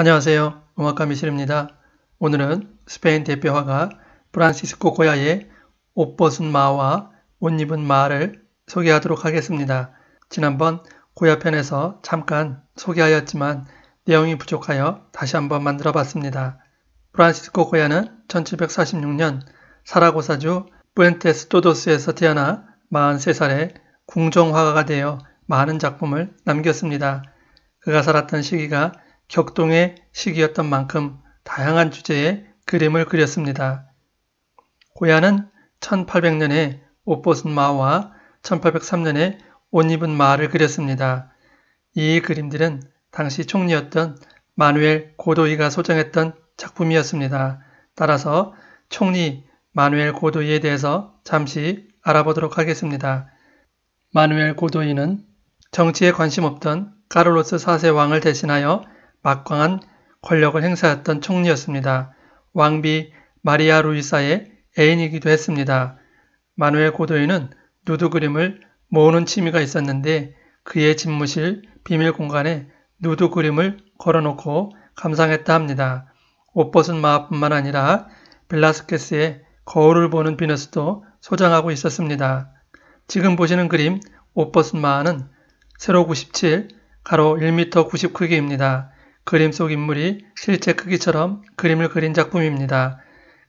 안녕하세요. 음악가 미실입니다. 오늘은 스페인 대표 화가 프란시스코 고야의 옷 벗은 마와 옷 입은 마를 소개하도록 하겠습니다. 지난번 고야 편에서 잠깐 소개하였지만 내용이 부족하여 다시 한번 만들어 봤습니다. 프란시스코 고야는 1746년 사라고사주 부엔테스 도도스에서 태어나 43살에 궁정화가가 되어 많은 작품을 남겼습니다. 그가 살았던 시기가 격동의 시기였던 만큼 다양한 주제의 그림을 그렸습니다. 고야는 1800년에 옷 벗은 마와 1803년에 옷 입은 마를 그렸습니다. 이 그림들은 당시 총리였던 마누엘 고도이가 소장했던 작품이었습니다. 따라서 총리 마누엘 고도이에 대해서 잠시 알아보도록 하겠습니다. 마누엘 고도이는 정치에 관심 없던 카를로스 4세 왕을 대신하여 막강한 권력을 행사했던 총리였습니다. 왕비 마리아 루이사의 애인이기도 했습니다. 마누엘 고도인은 누드 그림을 모으는 취미가 있었는데 그의 집무실 비밀 공간에 누드 그림을 걸어놓고 감상했다 합니다. 옷 벗은 마하뿐만 아니라 빌라스케스의 거울을 보는 비너스도 소장하고 있었습니다. 지금 보시는 그림 옷 벗은 마하는 세로 97, 가로 1m 90 크기입니다. 그림 속 인물이 실제 크기처럼 그림을 그린 작품입니다.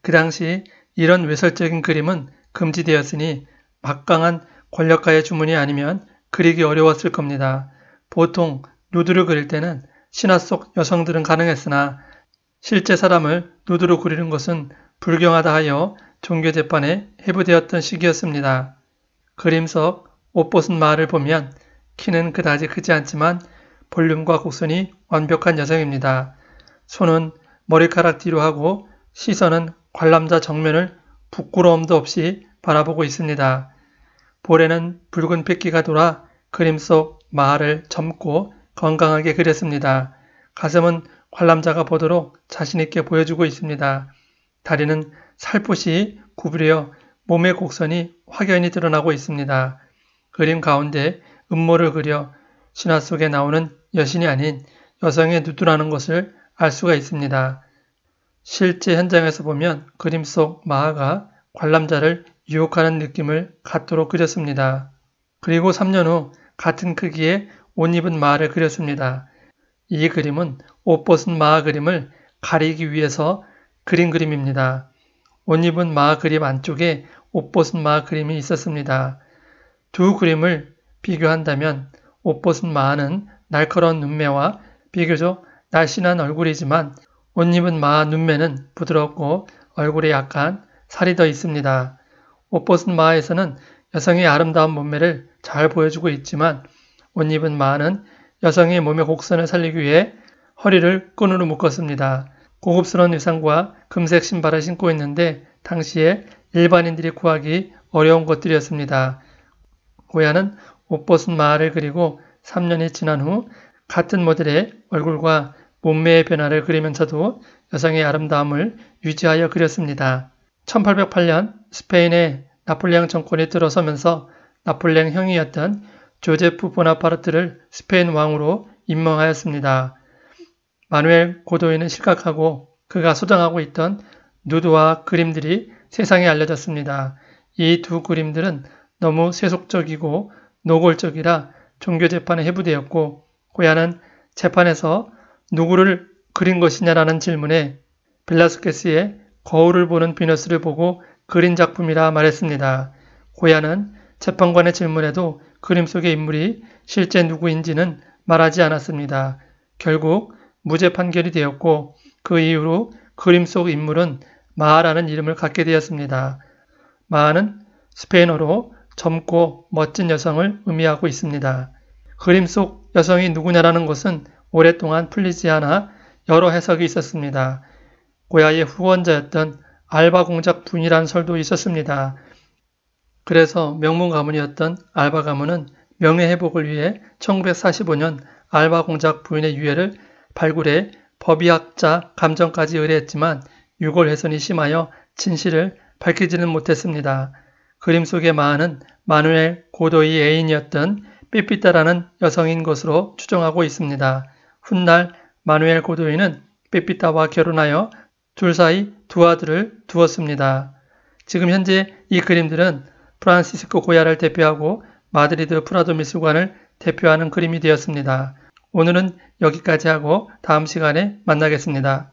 그 당시 이런 외설적인 그림은 금지되었으니 막강한 권력가의 주문이 아니면 그리기 어려웠을 겁니다. 보통 누드를 그릴 때는 신화 속 여성들은 가능했으나 실제 사람을 누드로 그리는 것은 불경하다 하여 종교재판에 해부되었던 시기였습니다. 그림 속 옷 벗은 마을을 보면 키는 그다지 크지 않지만 볼륨과 곡선이 완벽한 여성입니다. 손은 머리카락 뒤로 하고 시선은 관람자 정면을 부끄러움도 없이 바라보고 있습니다. 볼에는 붉은 핏기가 돌아 그림 속 마을을 젊고 건강하게 그렸습니다. 가슴은 관람자가 보도록 자신있게 보여주고 있습니다. 다리는 살포시 구부려 몸의 곡선이 확연히 드러나고 있습니다. 그림 가운데 음모를 그려 신화 속에 나오는 여신이 아닌 여성의 누드라는 것을 알 수가 있습니다. 실제 현장에서 보면 그림 속 마하가 관람자를 유혹하는 느낌을 갖도록 그렸습니다. 그리고 3년 후 같은 크기의 옷 입은 마하를 그렸습니다. 이 그림은 옷 벗은 마하 그림을 가리기 위해서 그린 그림입니다. 옷 입은 마하 그림 안쪽에 옷 벗은 마하 그림이 있었습니다. 두 그림을 비교한다면 옷 벗은 마하는 날카로운 눈매와 비교적 날씬한 얼굴이지만 옷 입은 마와 눈매는 부드럽고 얼굴에 약간 살이 더 있습니다. 옷 벗은 마에서는 여성의 아름다운 몸매를 잘 보여주고 있지만 옷 입은 마는 여성의 몸의 곡선을 살리기 위해 허리를 끈으로 묶었습니다. 고급스러운 의상과 금색 신발을 신고 있는데 당시에 일반인들이 구하기 어려운 것들이었습니다. 고야는 옷 벗은 마를 그리고 3년이 지난 후 같은 모델의 얼굴과 몸매의 변화를 그리면서도 여성의 아름다움을 유지하여 그렸습니다. 1808년 스페인의 나폴레옹 정권이 들어서면서 나폴레옹 형이었던 조제프 보나파르트를 스페인 왕으로 임명하였습니다. 마누엘 고도인은 실각하고 그가 소장하고 있던 누드와 그림들이 세상에 알려졌습니다. 이 두 그림들은 너무 세속적이고 노골적이라 종교재판에 해부되었고 고야는 재판에서 누구를 그린 것이냐라는 질문에 빌라스케스의 거울을 보는 비너스를 보고 그린 작품이라 말했습니다. 고야는 재판관의 질문에도 그림 속의 인물이 실제 누구인지는 말하지 않았습니다. 결국 무죄 판결이 되었고 그 이후로 그림 속 인물은 마라는 하 이름을 갖게 되었습니다. 마는 하 스페인어로 젊고 멋진 여성을 의미하고 있습니다. 그림 속 여성이 누구냐라는 것은 오랫동안 풀리지 않아 여러 해석이 있었습니다. 고야의 후원자였던 알바 공작 분이란 설도 있었습니다. 그래서 명문 가문이었던 알바 가문은 명예 회복을 위해 1945년 알바 공작 부인의 유해를 발굴해 법의학자 감정까지 의뢰했지만 유골 훼손이 심하여 진실을 밝히지는 못했습니다. 그림 속의 마은 마누엘 고도의 애인이었던 삐삐따라는 여성인 것으로 추정하고 있습니다. 훗날 마누엘 고도이는 삐삐따와 결혼하여 둘 사이 두 아들을 두었습니다. 지금 현재 이 그림들은 프란시스코 고야를 대표하고 마드리드 프라도 미술관을 대표하는 그림이 되었습니다. 오늘은 여기까지 하고 다음 시간에 만나겠습니다.